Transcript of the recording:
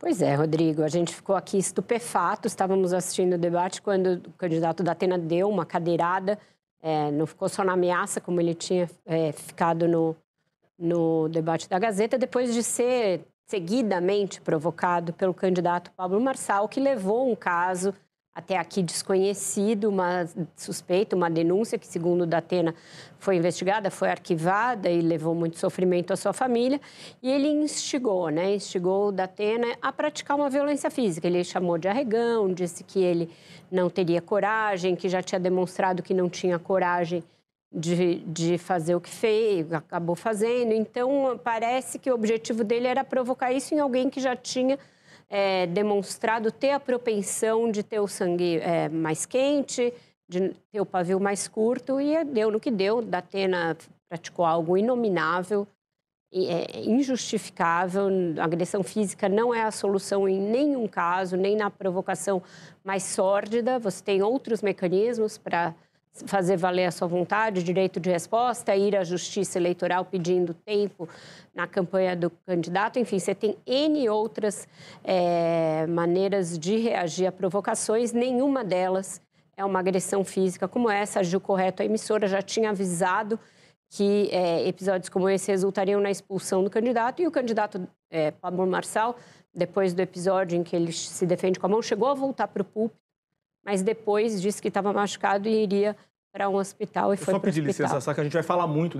Pois é, Rodrigo, a gente ficou aqui estupefato, estávamos assistindo o debate quando o candidato da Atena deu uma cadeirada, é, não ficou só na ameaça, como ele tinha é, ficado no, no debate da Gazeta, depois de ser seguidamente provocado pelo candidato Pablo Marçal, que levou um caso até aqui desconhecido, uma suspeita, uma denúncia que, segundo Datena, foi investigada, foi arquivada e levou muito sofrimento à sua família. E ele instigou, né? Instigou o Datena a praticar uma violência física. Ele chamou de arregão, disse que ele não teria coragem, que já tinha demonstrado que não tinha coragem de, de fazer o que fez, acabou fazendo. Então, parece que o objetivo dele era provocar isso em alguém que já tinha é, demonstrado ter a propensão de ter o sangue é, mais quente, de ter o pavio mais curto, e é, deu no que deu. Datena praticou algo inominável, é, injustificável. A agressão física não é a solução em nenhum caso, nem na provocação mais sórdida. Você tem outros mecanismos para fazer valer a sua vontade, direito de resposta, ir à justiça eleitoral pedindo tempo na campanha do candidato. Enfim, você tem N outras é, maneiras de reagir a provocações, nenhuma delas é uma agressão física como essa. Agiu correto a emissora, já tinha avisado que é, episódios como esse resultariam na expulsão do candidato e o candidato é, Pablo Marçal, depois do episódio em que ele se defende com a mão, chegou a voltar para o púlpito mas depois disse que estava machucado e iria para um hospital e Eu foi para o hospital. Só pedir licença, só que a gente vai falar muito